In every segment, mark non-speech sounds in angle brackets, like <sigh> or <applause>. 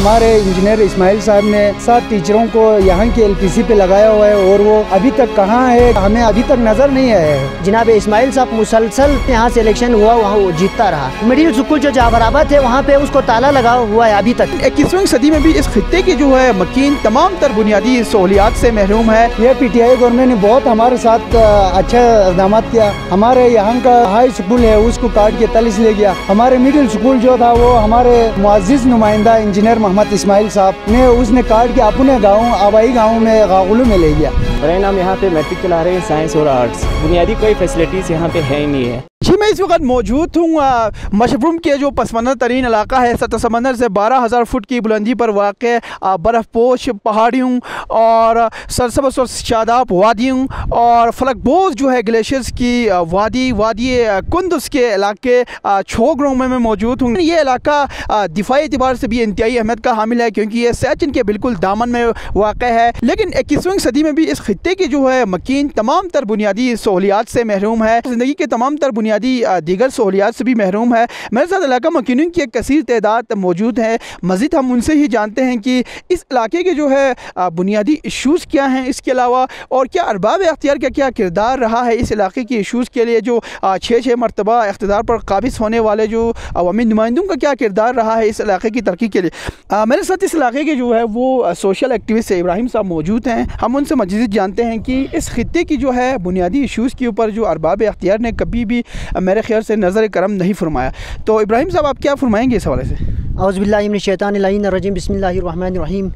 हमारे इंजीनियर इस्माइल साहब ने सात टीचरों को यहाँ के एलपीसी पे लगाया हुआ है और वो अभी तक कहाँ है हमें अभी तक नजर नहीं आया है जिनाब इस्माइल साहब मुसलसल यहाँ से इलेक्शन हुआ वहाँ वो जीतता रहा मिडिल स्कूल जो जावराबाद है वहाँ पे उसको ताला लगा हुआ है अभी तक इक्कीसवीं सदी में भी इस खत्े की जो है मकीन तमाम तर बुनियादी सहूलियात से महरूम है यह पी टी आई गवर्नमेंट ने बहुत हमारे साथ अच्छा इकदाम किया हमारे यहाँ का हाई स्कूल है उसको काट के तलिस ले गया हमारे मिडिल स्कूल जो था वो हमारे मुआजिज नुमाइंदा इंजीनियर मोहम्मद इस्माइल साहब ने उसने कार्ड के अपने गाँव आबाई गाँव में गागुलू में ले गया मेरा नाम यहाँ पे मैट्रिक चला रहे हैं साइंस और आर्ट्स बुनियादी कोई फैसिलिटीज़ यहाँ पे है ही नहीं है जी मैं इस वक्त मौजूद हूँ मशरूम के जो पसमंदर तरीन इलाका है सतह समंदर से बारह हज़ार फुट की बुलंदी पर वाक़ बर्फ़पोश पहाड़ियों और सरसबस और शादाब वादियों और फलकबोज जो है ग्लेशियर्स की वादी वादी कुंदस के इलाके छोगरों में मैं मौजूद हूँ ये इलाका दिफाई एतबार से भी इंतहाई अहमियत का हामिल है क्योंकि ये सैचिन के बिल्कुल दामन में वाक़ है लेकिन इक्कीसवीं सदी में भी इस खत्े की जो है मकीन तमाम तर बुनियादी सहूलियात से महरूम है ज़िंदगी के तमाम तर बुनियादी बुनियादी दीगर सहूलियात से भी महरूम है मेरे साथ इलाका मकिन की एक कसर तदाद मौजूद है मज़ीद हम उनसे ही जानते हैं कि इस इलाके के जो है बुनियादी इशूज़ क्या हैं इसके अलावा और क्या अरबाब अख्तियार का क्या किरदार रहा है इस इलाके के इशूज़ के लिए जो छः छः मरतबा अख्तदार पर काबिज होने वाले जो अवमी नुमाइंदों का क्या किरदार रहा है इस इलाके की तरक्की के लिए मेरे साथ इस इलाके के जो है वो सोशल एक्टिविस्ट इब्राहिम साहब मौजूद हैं हम उनसे मजीद जानते हैं कि इस खत्े की जो है बुनियादी इशूज़ के ऊपर जो अरबाब अख्तियार ने कभी भी मेरे ख्याल से नज़र करम नहीं फरमाया तो इब्राहिम साहब आप क्या फरमाएंगे इस हवाले से अवज़बिल्लाशैतानरजीम बसमीम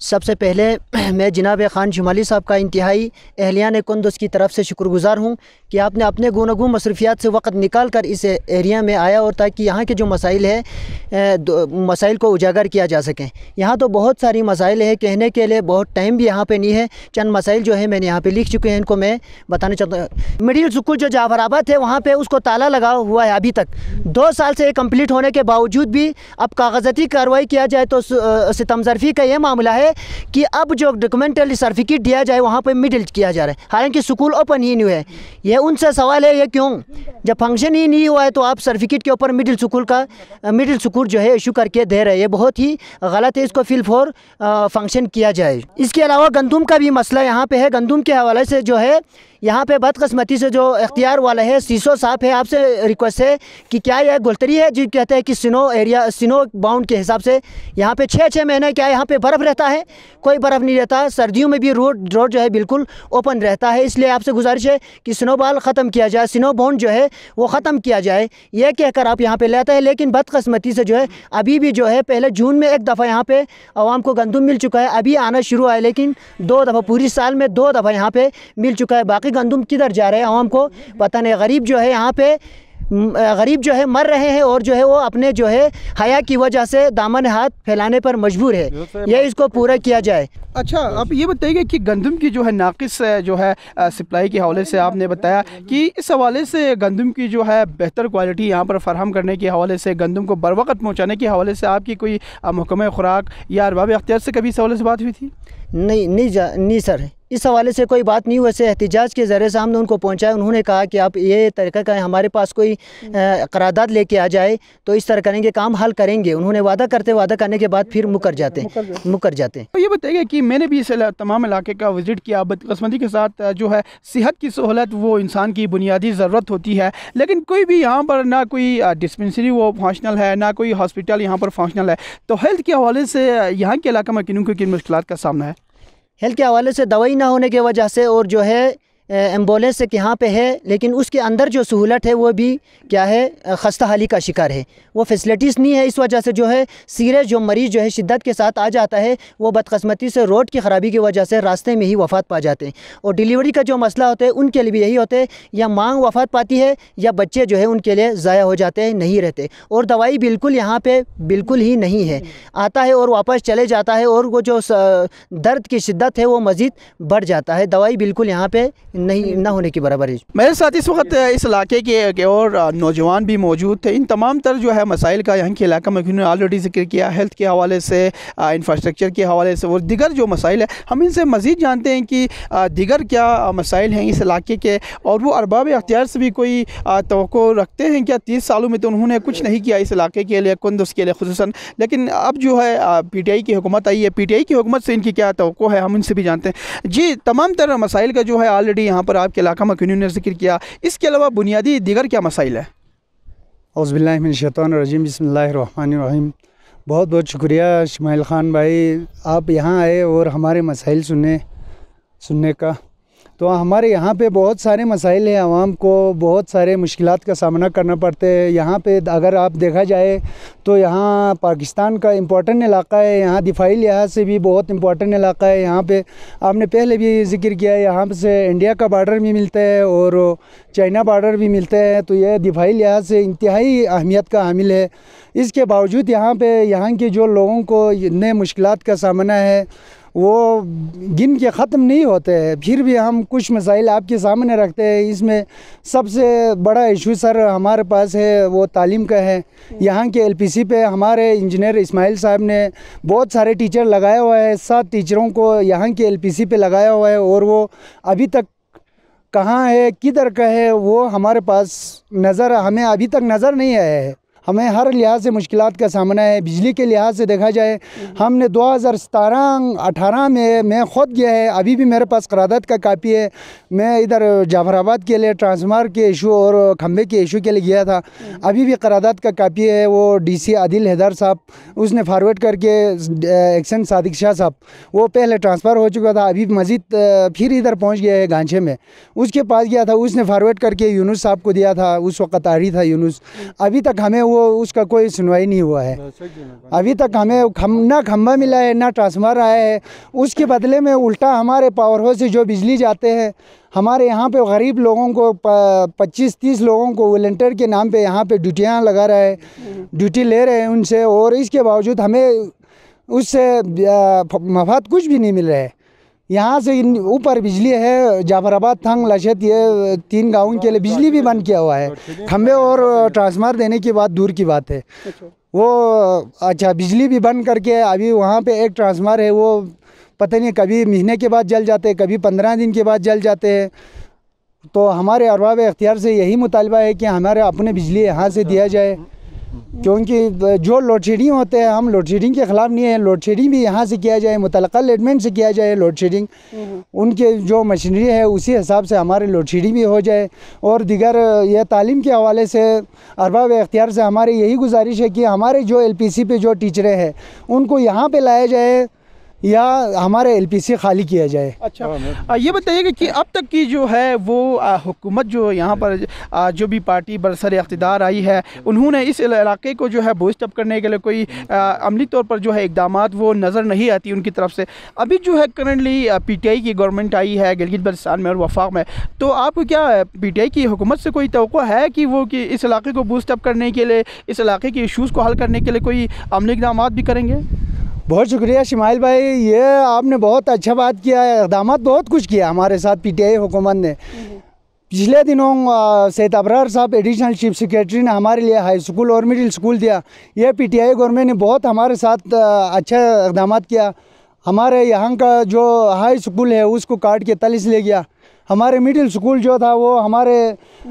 सबसे पहले <clears throat> मैं जनाब ख़ान शुमाली साहब का इंतहाई अहलियान कुंद उसकी तरफ से शुक्रगुजार हूँ कि आपने अपने गुनागु मसरूफियात से वक्त निकाल कर इस एरिया में आया और ताकि यहाँ के जो मसाइल है मसाइल को उजागर किया जा सकें यहाँ तो बहुत सारी मसाइल है कहने के लिए बहुत टाइम भी यहाँ पर नहीं है चंद मसाइल जो है मैंने यहाँ पर लिख चुके हैं इनको मैं बताना चाहता हूँ मिडिल स्कूल जो जाफराबाद है वहाँ पर उसको ताला लगा हुआ है अभी तक दो साल से कम्प्लीट होने के बावजूद भी अब कागजती कार्रवाई किया जाए तो सितमजरफी का ये मामला है है कि अब जो डॉक्यूमेंटरी सर्टिफिकेट दिया जाए वहाँ पर मिडिल किया जा रहा है हालांकि स्कूल ओपन ही नहीं है यह उनसे सवाल है ये क्यों जब फंक्शन ही नहीं हुआ है तो आप सर्टिफिकेट के ऊपर मिडिल स्कूल का मिडिल स्कूल जो है इशू करके दे रहे हैं ये बहुत ही गलत है इसको फिल फॉर फंक्शन किया जाए इसके अलावा गंदुम का भी मसला यहाँ पे है गंदुम के हवाले से जो है यहाँ पे बदकस्मती से जो इख्तियार वाला है सीसो साहब है आपसे रिक्वेस्ट है कि क्या यह गुलतरी है जो कहते हैं कि सिनो एरिया सिनो बाउंड के हिसाब से यहाँ पे छः छः महीने क्या यहाँ पे बर्फ़ रहता है है कोई बर्फ़ नहीं रहता सर्दियों में भी रोड रोड जो है बिल्कुल ओपन रहता है इसलिए आपसे गुजारिश है कि स्नोबॉल ख़त्म किया जाए स्नो बॉन्ड जो है वो ख़त्म किया जाए यह कहकर आप यहाँ पर ले हैं लेकिन बदकस्मती से जो है अभी भी जो है पहले जून में एक दफ़ा यहाँ पर आवाम को गंदम मिल चुका है अभी आना शुरू है लेकिन दो दफ़ा पूरी साल में दो दफ़ा यहाँ पर मिल चुका है बाकी गंदम किधर जा रहे हैं आवाम को पता नहीं गरीब जो है यहाँ पर गरीब जो है मर रहे हैं और जो है वो अपने जो है हया की वजह से दामन हाथ फैलाने पर मजबूर है यह तो इसको पूरा किया जाए अच्छा आप ये बताइए कि गंदम की जो है नाकस जो है सप्लाई के हवाले से आपने बताया कि इस हवाले से गंदम की जो है बेहतर क्वालिटी यहाँ पर फरहम करने के हवाले से गंदम को बर वक्त पहुँचाने के हवाले से आपकी कोई महकम खुराक या अरबाब अख्तियार से कभी इस हवाले से बात हुई थी नहीं नहीं जा नहीं सर इस हवाले से कोई बात नहीं वैसे एहतजाज के ज़रिए से हमने उनको पहुँचाया उन्होंने कहा कि आप ये तरीका का हमारे पास कोई हम्म। करारदाद लेके आ जाए तो इस तरह करेंगे काम हल करेंगे उन्होंने वादा करते वादा करने के बाद फिर मुकर जाते हैं मुकर जाते हैं तो ये बताइए कि मैंने भी इस तमाम इलाके का विजिट किया बदकस्मती के साथ जो है सेहत की सहूलत वो इंसान की बुनियादी ज़रूरत होती है लेकिन कोई भी यहाँ पर ना कोई डिस्पेंसरी वो फंक्शनल है ना कोई हॉस्पिटल यहाँ पर फंक्शनल है तो हेल्थ के हवाले से यहाँ के इलाके में किन किन मुश्किल का सामना है हेल्थ के हवाले से दवाई ना होने की वजह से और जो है एम्बुलेंस एक यहाँ पे है लेकिन उसके अंदर जो सहूलत है वो भी क्या है खस्ता हाली का शिकार है वो फैसिलिटीज़ नहीं है इस वजह से जो है सीरे जो मरीज़ जो है शिद्दत के साथ आ जाता है वो बदकस्मती से रोड की ख़राबी की वजह से रास्ते में ही वफात पा जाते हैं और डिलीवरी का जो मसला होता है उनके लिए भी यही होता है या मांग वफात पाती है या बच्चे जो है उनके लिए ज़ाया हो जाते हैं नहीं रहते और दवाई बिल्कुल यहाँ पर बिल्कुल ही नहीं है आता है और वापस चले जाता है और वो जो दर्द की शिद्दत है वो मज़ीद बढ़ जाता है दवाई बिल्कुल यहाँ पर नहीं ना होने की बराबर है मेरे साथ इस वक्त इस इलाके के और नौजवान भी मौजूद थे इन तमाम तर जो है मसाइल का यहाँ के इलाका में उन्होंने ऑलरेडी जिक्र किया हेल्थ के हवाले से इंफ्रास्ट्रक्चर के हवाले से और दिगर जो मसाइल है हम इनसे मज़ीद जानते हैं कि दिगर क्या मसाइल हैं इस इलाके के और वो अरबाब अख्तियार से भी कोई तो रखते हैं क्या तीस सालों में तो उन्होंने कुछ नहीं किया इस इलाके के लिए कुंद उसके लिए खसूस लेकिन अब जो है पी टी आई की हुकूमत आई है पी टी आई की हुकूमत से इनकी क्या तो है हम इनसे भी जानते हैं जी तमाम तरह मसाइल का जो है ऑलरेडी भी यहाँ पर आपके इलाका में क्यों जिक्र किया इसके अलावा बुनियादी दीगर क्या मसाइल है हौसबिल्लाशैतरजीम बसमीम बहुत बहुत शुक्रिया शमाइल ख़ान भाई आप यहाँ आए और हमारे मसाइल सुने सुनने का तो हमारे यहाँ पे बहुत सारे मसाइल हैं आवाम को बहुत सारे मुश्किल का सामना करना पड़ता है यहाँ पे अगर आप देखा जाए तो यहाँ पाकिस्तान का इम्पोर्टेंट इलाका है यहाँ दिफाही लिहाज से भी बहुत इम्पोर्टेंट इलाका है यहाँ पे आपने पहले भी जिक्र किया है यहाँ से इंडिया का बार्डर भी मिलता है और चाइना बार्डर भी मिलता है तो यह दिफाही लिहाज से इंतहाई अहमियत का हामिल है इसके बावजूद यहाँ पर यहाँ के जो लोगों को इतने मुश्किल का सामना है वो गिन के ख़त्म नहीं होते हैं फिर भी हम कुछ मसाइल आपके सामने रखते हैं इसमें सबसे बड़ा इशू सर हमारे पास है वो तालीम का है यहाँ के एलपीसी पे हमारे इंजीनियर इस्माइल साहब ने बहुत सारे टीचर लगाया हुआ है सात टीचरों को यहाँ के एलपीसी पे लगाया हुआ है और वो अभी तक कहाँ है किधर का है वो हमारे पास नज़र हमें अभी तक नज़र नहीं आया है हमें हर लिहाज से मुश्किल का सामना है बिजली के लिहाज से देखा जाए हमने दो हज़ार सतारह अठारह में मैं खुद गया है अभी भी मेरे पास करारदात का कापी है मैं इधर जाफराबाद के लिए ट्रांसफार के इशू और खम्भे के इशू के लिए गया था अभी भी करारदात का कापी है वो डी सी आदिल हैदर साहब उसने फारवर्ड करके एक्शन सादिक शाह साहब वो पहले ट्रांसफ़र हो चुका था अभी मज़ीद फिर इधर पहुँच गया है गांछे में उसके पास गया था उसने फारवर्ड करके यूनुस साहब को दिया था उस वक्त आ रही था यूनुस अभी तक हमें वो वो उसका कोई सुनवाई नहीं हुआ है अभी तक हमें खम ना खम्भा मिला है ना ट्रांसफार आया है उसके बदले में उल्टा हमारे पावर हाउस से जो बिजली जाते हैं हमारे यहाँ पे गरीब लोगों को पच्चीस तीस लोगों को वॉल्टियर के नाम पे यहाँ पे ड्यूटियाँ लगा रहा है ड्यूटी ले रहे हैं उनसे और इसके बावजूद हमें उससे मफाद कुछ भी नहीं मिल रहा है यहाँ से इन ऊपर बिजली है जाफराबाद थंग लशत ये तीन गाँव के लिए बिजली भी बंद किया हुआ है खम्भे और ट्रांसफार देने की बात दूर की बात है अच्छा। वो अच्छा बिजली भी बंद करके अभी वहाँ पे एक ट्रांसफार है वो पता नहीं कभी महीने के बाद जल जाते हैं कभी पंद्रह दिन के बाद जल जाते हैं तो हमारे अरबाब इख्तियार से यही मुतालबा है कि हमारे अपने बिजली यहाँ से दिया जाए क्योंकि जो लोड शेडिंग होते हैं हम लोड शेडिंग के ख़िलाफ़ नहीं है लोड शेडिंग भी यहाँ से किया जाए मुतल एडमेंट से किया जाए लोड शेडिंग हम्म। उनके जो मशीनरी है उसी हिसाब से हमारे लोड शेडिंग भी हो जाए और दिगर यह तालीम के हवाले से अरबाब अख्तियार से हमारी यही गुजारिश है कि हमारे जो एल पी सी पे जो टीचरें हैं उनको यहाँ पर लाया जाए या हमारे एल खाली किया जाए अच्छा हाँ, ये बताइएगा कि अब तक की जो है वो हुकूमत जो यहाँ पर जो भी पार्टी बरसर अकतदार आई है उन्होंने इस इलाके को जो है बोस्टअप करने के लिए कोई अमली तौर पर जो है इकदाम वो नज़र नहीं आती उनकी तरफ से अभी जो है करंटली पी टी आई की गवर्नमेंट आई है गिलगित बल्तिस्तान में और वफाक में तो आपको क्या पी टी आई की हुकूमत से कोई तो है कि वो कि इस इलाके को बूस्टअप करने के लिए इस इलाके के इशूज़ को हल करने के लिए कोई अमली इकदाम भी करेंगे बहुत शुक्रिया शिमाइल भाई ये आपने बहुत अच्छा बात किया है इकदाम बहुत कुछ किया हमारे साथ पी टी आई हुकूमत ने पिछले दिनों सैद अबरार साहब एडिशनल चीफ सेक्रेटरी ने हमारे लिए हाई स्कूल और मिडिल स्कूल दिया यह पी टी आई गवर्नमेंट ने बहुत हमारे साथ अच्छा इकदाम किया हमारे यहाँ का जो हाई स्कूल है उसको काट के तलिस ले गया हमारे मिडिल स्कूल जो था वो हमारे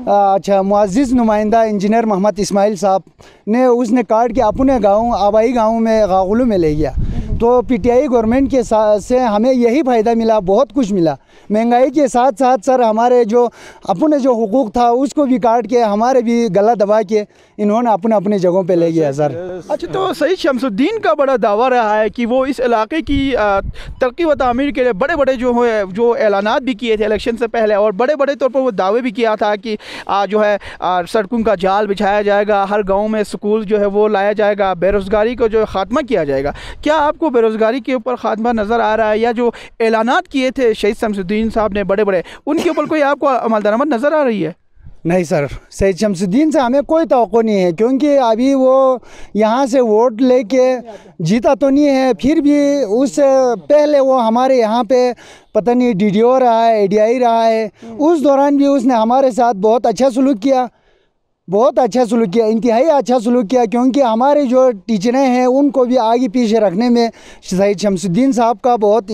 अच्छा मुआज़ नुमाइंदा इंजीनियर मोहम्मद इस्माइल साहब ने उसने काट के अपने गांव आबाई गांव में गागुलू में ले गया तो पीटीआई गवर्नमेंट के साथ से हमें यही फ़ायदा मिला बहुत कुछ मिला महंगाई के साथ साथ सर हमारे जो अपने जो हकूक़ था उसको भी काट के हमारे भी गला दबा के इन्होंने अपने अपने जगहों पे ले गया सर अच्छा तो सही शमसुद्दीन का बड़ा दावा रहा है कि वो इस इलाके की तरक्की व तमीर के लिए बड़े बड़े जो है जो ऐलान भी किए थे इलेक्शन से पहले और बड़े बड़े तौर पर वो दावे भी किया था कि जो है सड़कों का जाल बिछाया जाएगा हर गाँव में स्कूल जो है वो लाया जाएगा बेरोज़गारी को जो खात्मा किया जाएगा क्या आपको बेरोज़गारी के ऊपर खात्मा नज़र आ रहा है या जो ऐलाना किए थे शहीद शमसुद्दीन साहब ने बड़े बड़े उनके ऊपर कोई आपको अमल दरामद नज़र आ रही है नहीं सर सैद शमसुद्दीन से हमें कोई तो नहीं है क्योंकि अभी वो यहाँ से वोट लेके जीता तो नहीं है फिर भी उससे पहले वो हमारे यहाँ पे पता नहीं डी रहा है ए रहा है उस दौरान भी उसने हमारे साथ बहुत अच्छा सलूक किया बहुत अच्छा सलूक किया इंतहाई अच्छा सलूक किया क्योंकि हमारे जो टीचरें हैं उनको भी आगे पीछे रखने में सईद शमसुद्दीन साहब का बहुत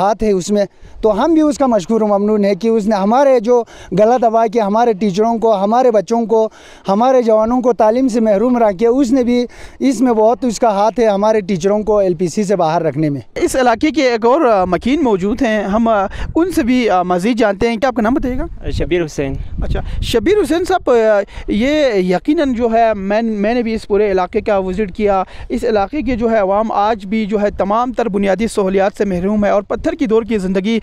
हाथ है उसमें तो हम भी उसका मशहूर ममनून है कि उसने हमारे जो गलत अबा के हमारे टीचरों को हमारे बच्चों को हमारे जवानों को तालीम से महरूम रखे उसने भी इसमें बहुत उसका हाथ है हमारे टीचरों को एल पी सी से बाहर रखने में इस इलाके के एक और मकिन मौजूद हैं हम उनसे भी मज़ीद जानते हैं क्या आपका नाम बताइएगा शबीर हुसैन अच्छा शबीर हुसैन साहब ये यकीनन जो है मैं मैंने भी इस पूरे इलाके का विज़िट किया इस इलाके के जो है अवाम आज भी जो है तमाम तर बुनियादी सहूलियात से महरूम है और पत्थर की दौर की ज़िंदगी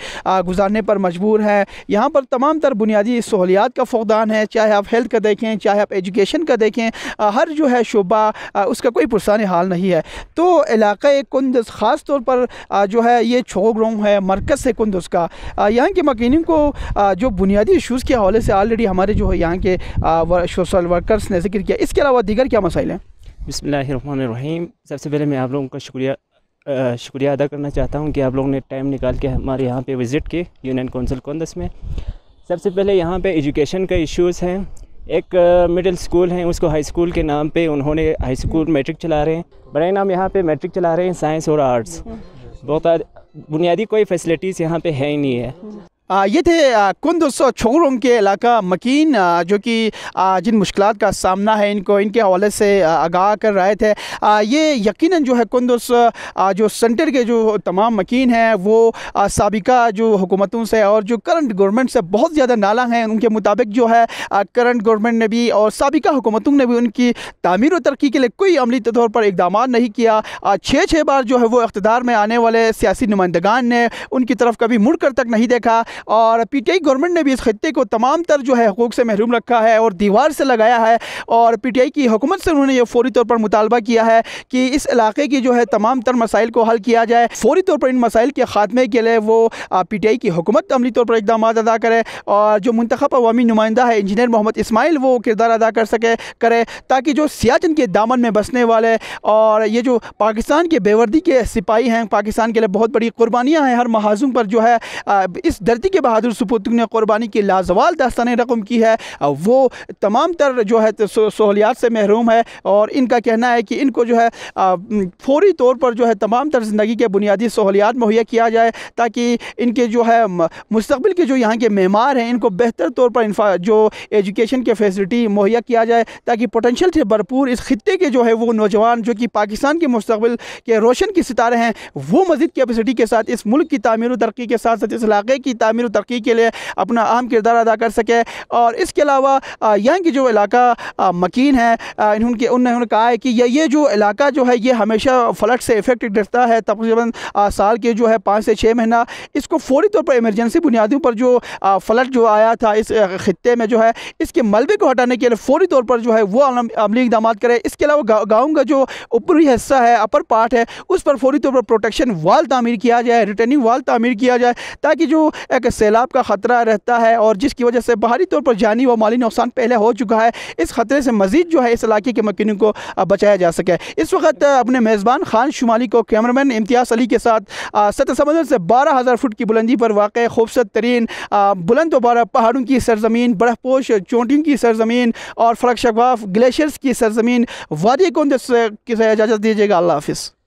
गुजारने पर मजबूर हैं यहाँ पर तमाम तर बुनियादी सहूलियात का फ़ुदान है चाहे आप हेल्थ का देखें चाहे आप एजुकेशन का देखें हर जो है शुबा उसका कोई पुरसान हाल नहीं है तो इलाक़ कुंद ख़ास तौर पर जो है ये छोक रोंग है मरकज़ से कुंद का यहाँ के मकिन को जो बुनियादी इशूज़ के हवाले से ऑलरेडी हमारे जो है यहाँ के तो सोशल वर्कर्स ने जिक्र किया इसके अलावा दीगर क्या मसाइल हैं बसमीम सबसे पहले मैं आप लोगों का शुक्रिया आ, शुक्रिया अदा करना चाहता हूँ कि आप लोगों ने टाइम निकाल के हमारे यहाँ पे विज़िट की यूनियन कौंसिल दस में सबसे पहले यहाँ पे एजुकेशन का इश्यूज़ हैं एक मिडिल स्कूल है उसको हाई स्कूल के नाम पे उन्होंने हाई स्कूल मैट्रिक चला रहे हैं बड़े नाम यहाँ पे मैट्रिक चला रहे हैं साइंस और आर्ट्स बहुत बुनियादी कोई फैसिलिटीज़ यहाँ पे है ही नहीं है ये थे कुंद छोरों के इलाका मकीन जो कि जिन मुश्किल का सामना है इनको इनके हवाले से आगाह कर रहे थे ये यकीनन जो है कुंद जो सेंटर के जो तमाम मकीन हैं वो सबका जो हुकूमतों से और जो करंट गवर्नमेंट से बहुत ज़्यादा नाला हैं उनके मुताबिक जो है करंट गवर्नमेंट ने भी और सबका हुकूमतों ने भी उनकी तमीर व तरक्की के लिए कोई अमली तौर पर इकदाम नहीं किया छः छः बार जो है वो इकतदार में आने वाले सियासी नुमाइंदगान ने उनकी तरफ कभी मुड़ तक नहीं देखा और पी टी आई गवर्नमेंट ने भी इस खत्े को तमाम तर जो है हकूक़ से महरूम रखा है और दीवार से लगाया है और पी टी आई की हुकूमत से उन्होंने ये फौरी तौर पर मुतालबा किया है कि इस इलाके की जो है तमाम तर मसाइल को हल किया जाए फौरी तौर पर इन मसाइल के खात्मे के लिए वो पी टी आई की हुकूमत अमली तौर पर इकदाम अदा करे और जो मंतखब अवामी नुमाइंदा है इंजीनियर मोहम्मद इसमाइल वो किरदार अदा कर सके करे ताकि जो सियाचन के दामन में बसने वाले और ये जो पाकिस्तान के बेवर्दी के सिपाही हैं पाकिस्तान के लिए बहुत बड़ी कुर्बानियाँ हैं हर महाज़ुम पर जो है इस दर्ज ज़ाती के बहादुर सपूत ने क़ुरबानी की लाजवाल दस्तान रकम की है वो तमाम तर जो है तो सहूलियात से महरूम है और इनका कहना है कि इनको जो है फौरी तौर पर जो है तमाम तर ज़िंदगी के बुनियादी सहूलियात मुहैया किया जाए ताकि इनके जो है मुस्तबिल के जो यहाँ के मेमार हैं इनको बेहतर तौर पर जो एजुकेशन के फैसिलिटी मुहैया किया जाए ताकि पोटेंशल से भरपूर इस खत्े के जो है वो नौजवान जो कि पाकिस्तान के मुस्तबिल के रोशन के सितारे हैं वो मजीद कैपेसिटी के साथ इस मुल्क की तमीर तरक्की के साथ साथ इस इलाके की तमीर तरक्की के लिए अपना अहम किरदार अदा कर सके और इसके अलावा यहाँ की जो इलाका मकीन है इनके उन्होंने कहा है कि ये ये जो इलाका जो है ये हमेशा फ्लड से इफेक्टेड रहता है तकरीबन साल के जो है पाँच से छः महीना इसको फौरी तौर पर एमरजेंसी बुनियादियों पर जो फ्लड जो आया था इस खत्े में जो है इसके मलबे को हटाने के लिए फौरी तौर पर जो है वो अमली इकदाम करें इसके अलावा गाँव का जो ऊपरी हिस्सा है अपर पार्ट है उस पर फौरी तौर पर प्रोटेक्शन वाल तमीर किया जाए रिटर्निंग वाल तमीर किया जाए ताकि जो के सैलाब का ख़तरा रहता है और जिसकी वजह से बाहरी तौर पर जानी व माली नुकसान पहले हो चुका है इस ख़तरे से मजीद जो है इस इलाके के मकिनों को बचाया जा सके इस वक्त अपने मेज़बान खान शुमाली को कैमरामैन इम्तियाज़ अली के साथ सतह समंदर से बारह हज़ार फुट की बुलंदी पर वाक़ खूबसूरत तरीन बुलंद दोबारा पहाड़ों की सरजमीन बर्फपोश चोटियों की सरजमीन और फरक शफाफ ग्लेशियर्स की सरजमीन वादी को इजाज़त दीजिएगा अल्लाह हाफ